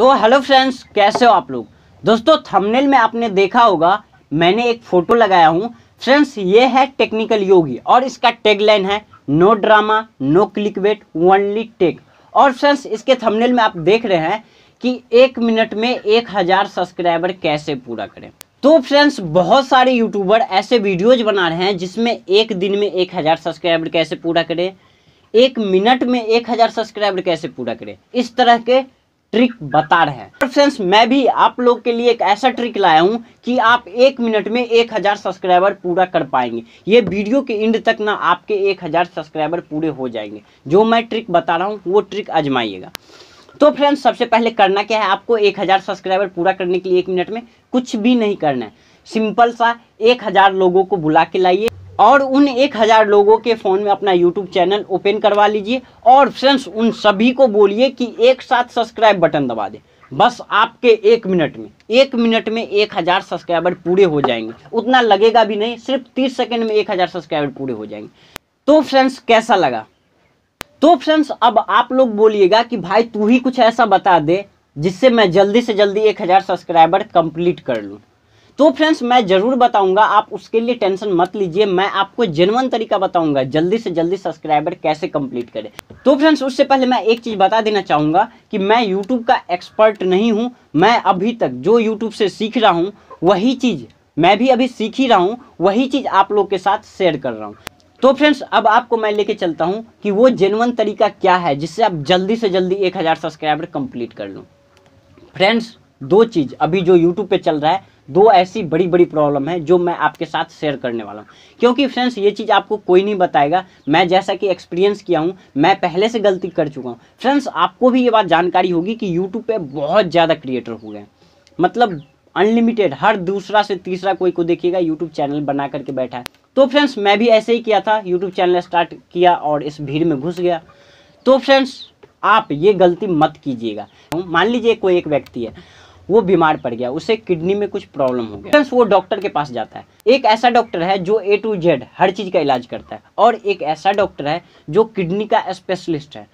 तो hello friends कैसे हो आप लोग दोस्तों थंबनेल में आपने देखा होगा मैंने एक फ़ोटो लगाया हूँ फ्रेंड्स ये है टेक्निकल योगी और इसका टैगलाइन है no drama no clickbait only tech और फ्रेंड्स इसके थंबनेल में आप देख रहे हैं कि एक मिनट में एक हज़ार सब्सक्राइबर कैसे पूरा करें तो फ्रेंड्स बहुत सारे यूट्यूबर ऐसे वीडियोज बना रहे हैं जिसमें एक दिन में एक सब्सक्राइबर कैसे पूरा करें एक मिनट में एक हज़ार सब्सक्राइबर कैसे पूरा करें इस तरह के ट्रिक बता रहे हैं फ्रेंड्स मैं भी आप लोग के लिए एक ऐसा ट्रिक लाया हूं कि आप एक मिनट में एक हज़ार सब्सक्राइबर पूरा कर पाएंगे ये वीडियो के एंड तक ना आपके एक हज़ार सब्सक्राइबर पूरे हो जाएंगे जो मैं ट्रिक बता रहा हूँ वो ट्रिक आजमाइएगा तो फ्रेंड्स सबसे पहले करना क्या है आपको एक हज़ार सब्सक्राइबर पूरा करने के लिए एक मिनट में कुछ भी नहीं करना है सिंपल सा एक हज़ार लोगों को बुला के लाइए और उन एक हज़ार लोगों के फ़ोन में अपना यूट्यूब चैनल ओपन करवा लीजिए और फ्रेंड्स उन सभी को बोलिए कि एक साथ सब्सक्राइब बटन दबा दें बस आपके एक मिनट में एक मिनट में एक हज़ार सब्सक्राइबर पूरे हो जाएंगे उतना लगेगा भी नहीं सिर्फ तीस सेकेंड में एक हज़ार सब्सक्राइबर पूरे हो जाएंगे तो फ्रेंड्स कैसा लगा तो फ्रेंड्स अब आप लोग बोलिएगा कि भाई तू ही कुछ ऐसा बता दे जिससे मैं जल्दी से जल्दी एक हज़ार सब्सक्राइबर कंप्लीट कर लूँ तो फ्रेंड्स मैं ज़रूर बताऊंगा आप उसके लिए टेंशन मत लीजिए मैं आपको जेनवन तरीका बताऊंगा जल्दी से जल्दी सब्सक्राइबर कैसे कंप्लीट करें तो फ्रेंड्स उससे पहले मैं एक चीज़ बता देना चाहूंगा कि मैं यूट्यूब का एक्सपर्ट नहीं हूं मैं अभी तक जो यूट्यूब से सीख रहा हूं वही चीज़ मैं भी अभी सीख ही रहा हूँ वही चीज़ आप लोग के साथ शेयर कर रहा हूँ तो फ्रेंड्स अब आपको मैं लेके चलता हूँ कि वो जेनवन तरीका क्या है जिससे आप जल्दी से जल्दी एक सब्सक्राइबर कंप्लीट कर लो फ्रेंड्स दो चीज़ अभी जो यूट्यूब पे चल रहा है दो ऐसी बड़ी बड़ी प्रॉब्लम है जो मैं आपके साथ शेयर करने वाला हूँ क्योंकि फ्रेंड्स ये चीज़ आपको कोई नहीं बताएगा मैं जैसा कि एक्सपीरियंस किया हूँ मैं पहले से गलती कर चुका हूँ फ्रेंड्स आपको भी ये बात जानकारी होगी कि यूट्यूब पर बहुत ज़्यादा क्रिएटर हुए हैं मतलब अनलिमिटेड हर दूसरा से तीसरा कोई को देखिएगा यूट्यूब चैनल बना करके बैठा है तो फ्रेंड्स मैं भी ऐसे ही किया था यूट्यूब चैनल स्टार्ट किया और इस भीड़ में घुस गया तो फ्रेंड्स आप ये गलती मत कीजिएगा मान लीजिए कोई एक व्यक्ति है वो बीमार पड़ गया उसे किडनी में कुछ प्रॉब्लम हो गया वो डॉक्टर के पास जाता है एक ऐसा डॉक्टर है जो ए टू जेड हर चीज़ का इलाज करता है और एक ऐसा डॉक्टर है जो किडनी का स्पेशलिस्ट है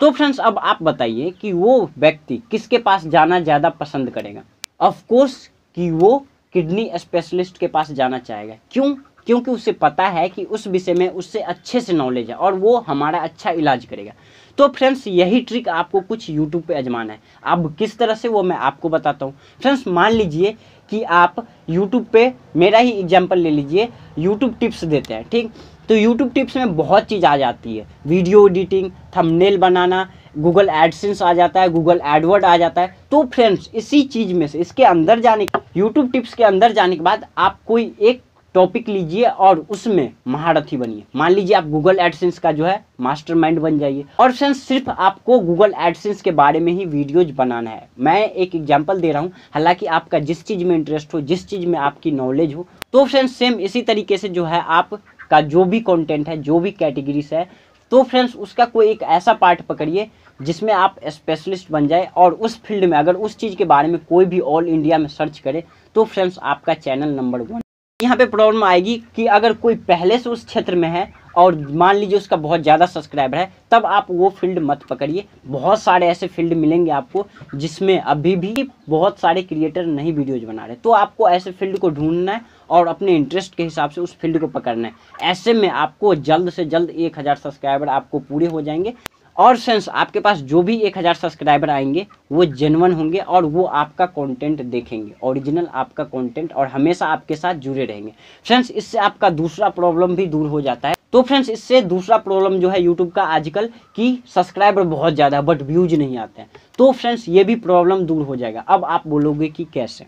तो फ्रेंड्स अब आप बताइए कि वो व्यक्ति किसके पास जाना ज़्यादा पसंद करेगा ऑफकोर्स कि वो किडनी स्पेशलिस्ट के पास जाना चाहेगा क्यों क्योंकि उसे पता है कि उस विषय में उससे अच्छे से नॉलेज है और वो हमारा अच्छा इलाज करेगा तो फ्रेंड्स यही ट्रिक आपको कुछ यूट्यूब पे अजमाना है अब किस तरह से वो मैं आपको बताता हूँ फ्रेंड्स मान लीजिए कि आप यूट्यूब पे मेरा ही एग्जाम्पल ले लीजिए यूट्यूब टिप्स देते हैं ठीक तो YouTube टिप्स में बहुत चीज़ आ जाती है वीडियो एडिटिंग थंबनेल बनाना गूगल एडसेंस आ जाता है गूगल एडवर्ड आ जाता है तो फ्रेंड्स इसी चीज़ में से इसके अंदर जाने YouTube टिप्स के अंदर जाने के बाद आप कोई एक टॉपिक लीजिए और उसमें महारथी बनिए मान लीजिए आप गूगल एडसेंस का जो है मास्टरमाइंड बन जाइए और फ्रेंड्स सिर्फ आपको गूगल एडसेंस के बारे में ही वीडियोज बनाना है मैं एक एग्जांपल दे रहा हूँ हालांकि आपका जिस चीज़ में इंटरेस्ट हो जिस चीज़ में आपकी नॉलेज हो तो फ्रेंड्स सेम इसी तरीके से जो है आप का जो भी कंटेंट है जो भी कैटेगरीज है तो फ्रेंड्स उसका कोई एक ऐसा पार्ट पकड़िए जिसमें आप स्पेशलिस्ट बन जाए और उस फील्ड में अगर उस चीज़ के बारे में कोई भी ऑल इंडिया में सर्च करे तो फ्रेंड्स आपका चैनल नंबर वन यहाँ पे प्रॉब्लम आएगी कि अगर कोई पहले से उस क्षेत्र में है और मान लीजिए उसका बहुत ज़्यादा सब्सक्राइबर है तब आप वो फील्ड मत पकड़िए बहुत सारे ऐसे फील्ड मिलेंगे आपको जिसमें अभी भी बहुत सारे क्रिएटर नहीं वीडियोज बना रहे तो आपको ऐसे फील्ड को ढूंढना है और अपने इंटरेस्ट के हिसाब से उस फील्ड को पकड़ना है ऐसे में आपको जल्द से जल्द एक हज़ार सब्सक्राइबर आपको पूरे हो जाएंगे और सेंस आपके पास जो भी एक हज़ार सब्सक्राइबर आएंगे वो जेनवन होंगे और वो आपका कंटेंट देखेंगे ओरिजिनल आपका कंटेंट और हमेशा आपके साथ जुड़े रहेंगे फ्रेंड्स इससे आपका दूसरा प्रॉब्लम भी दूर हो जाता है तो फ्रेंड्स इससे दूसरा प्रॉब्लम जो है यूट्यूब का आजकल कि सब्सक्राइबर बहुत ज़्यादा बट व्यूज नहीं आते हैं तो फ्रेंड्स ये भी प्रॉब्लम दूर हो जाएगा अब आप बोलोगे कि कैसे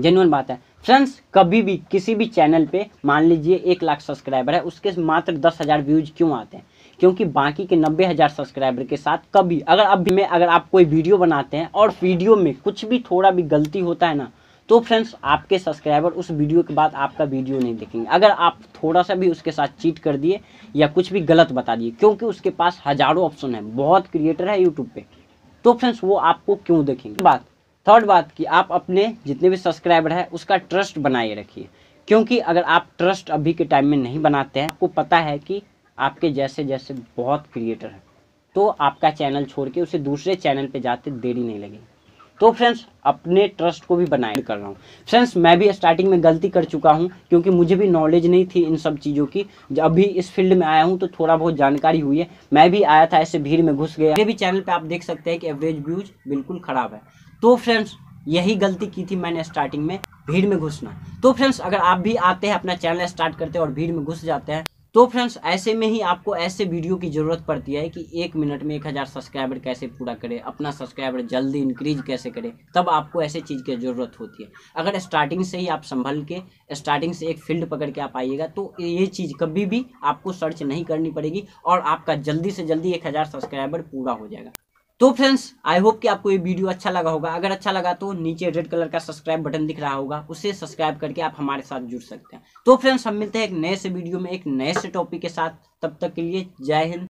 जेनुअन बात है फ्रेंड्स कभी भी किसी भी चैनल पे मान लीजिए एक लाख सब्सक्राइबर है उसके मात्र दस हज़ार व्यूज क्यों आते हैं क्योंकि बाकी के नब्बे हज़ार सब्सक्राइबर के साथ कभी अगर अब में अगर आप कोई वीडियो बनाते हैं और वीडियो में कुछ भी थोड़ा भी गलती होता है ना तो फ्रेंड्स आपके सब्सक्राइबर उस वीडियो के बाद आपका वीडियो नहीं देखेंगे अगर आप थोड़ा सा भी उसके साथ चीट कर दिए या कुछ भी गलत बता दिए क्योंकि उसके पास हज़ारों ऑप्शन है बहुत क्रिएटर है यूट्यूब पे तो फ्रेंड्स वो आपको क्यों देखेंगे बात थर्ड बात कि आप अपने जितने भी सब्सक्राइबर है उसका ट्रस्ट बनाए रखिए क्योंकि अगर आप ट्रस्ट अभी के टाइम में नहीं बनाते हैं आपको पता है कि आपके जैसे जैसे बहुत क्रिएटर हैं तो आपका चैनल छोड़ के उसे दूसरे चैनल पे जाते देरी नहीं लगेगी तो फ्रेंड्स अपने ट्रस्ट को भी बनाए कर रहा हूँ फ्रेंड्स मैं भी स्टार्टिंग में गलती कर चुका हूँ क्योंकि मुझे भी नॉलेज नहीं थी इन सब चीज़ों की जब अभी इस फील्ड में आया हूँ तो थोड़ा बहुत जानकारी हुई है मैं भी आया था ऐसे भीड़ में घुस गया ये भी चैनल पर आप देख सकते हैं कि एवरेज व्यूज बिल्कुल ख़राब है तो फ्रेंड्स यही गलती की थी मैंने स्टार्टिंग में भीड़ में घुसना तो फ्रेंड्स अगर आप भी आते हैं अपना चैनल स्टार्ट करते हैं और भीड़ में घुस जाते हैं तो फ्रेंड्स ऐसे में ही आपको ऐसे वीडियो की ज़रूरत पड़ती है कि एक मिनट में एक हज़ार सब्सक्राइबर कैसे पूरा करें अपना सब्सक्राइबर जल्दी इंक्रीज कैसे करें तब आपको ऐसे चीज़ की ज़रूरत होती है अगर स्टार्टिंग से ही आप संभल के स्टार्टिंग से एक फील्ड पकड़ के आप आइएगा तो ये चीज़ कभी भी आपको सर्च नहीं करनी पड़ेगी और आपका जल्दी से जल्दी एक हज़ार सब्सक्राइबर पूरा हो जाएगा तो फ्रेंड्स आई होप कि आपको ये वीडियो अच्छा लगा होगा अगर अच्छा लगा तो नीचे रेड कलर का सब्सक्राइब बटन दिख रहा होगा उसे सब्सक्राइब करके आप हमारे साथ जुड़ सकते हैं तो फ्रेंड्स हम मिलते हैं एक नए से वीडियो में एक नए से टॉपिक के साथ तब तक के लिए जय हिंद